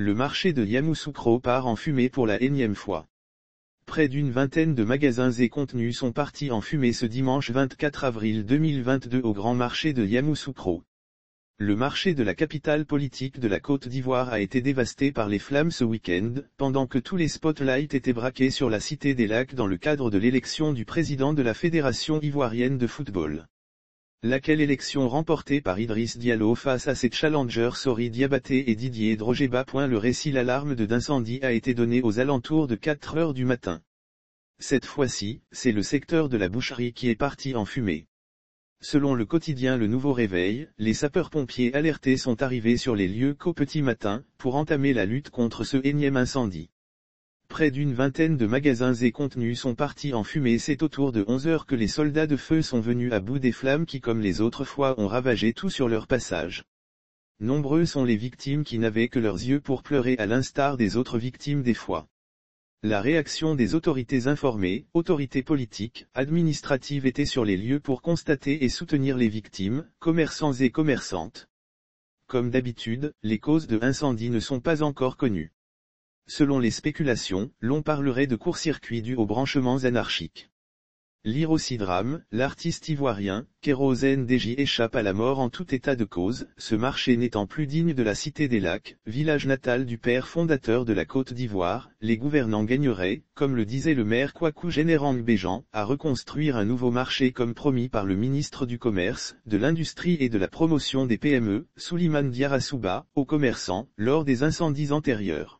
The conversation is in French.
Le marché de Yamoussoukro part en fumée pour la énième fois. Près d'une vingtaine de magasins et contenus sont partis en fumée ce dimanche 24 avril 2022 au grand marché de Yamoussoukro. Le marché de la capitale politique de la Côte d'Ivoire a été dévasté par les flammes ce week-end, pendant que tous les spotlights étaient braqués sur la Cité des Lacs dans le cadre de l'élection du président de la Fédération ivoirienne de football. Laquelle élection remportée par Idriss Diallo face à ses challengers Sori Diabaté et Didier Drogeba. Le récit L'alarme de d'incendie a été donné aux alentours de 4 heures du matin. Cette fois-ci, c'est le secteur de la boucherie qui est parti en fumée. Selon le quotidien Le Nouveau Réveil, les sapeurs-pompiers alertés sont arrivés sur les lieux qu'au petit matin, pour entamer la lutte contre ce énième incendie. Près d'une vingtaine de magasins et contenus sont partis en fumée. et C'est autour de 11 heures que les soldats de feu sont venus à bout des flammes qui comme les autres fois ont ravagé tout sur leur passage. Nombreux sont les victimes qui n'avaient que leurs yeux pour pleurer à l'instar des autres victimes des fois. La réaction des autorités informées, autorités politiques, administratives étaient sur les lieux pour constater et soutenir les victimes, commerçants et commerçantes. Comme d'habitude, les causes de incendie ne sont pas encore connues. Selon les spéculations, l'on parlerait de court-circuit dû aux branchements anarchiques. Lire l'artiste ivoirien, Kérosène DJ échappe à la mort en tout état de cause, ce marché n'étant plus digne de la Cité des Lacs, village natal du père fondateur de la Côte d'Ivoire, les gouvernants gagneraient, comme le disait le maire Kwaku Générang Béjan, à reconstruire un nouveau marché comme promis par le ministre du Commerce, de l'Industrie et de la Promotion des PME, Souliman Diarasouba, aux commerçants, lors des incendies antérieurs.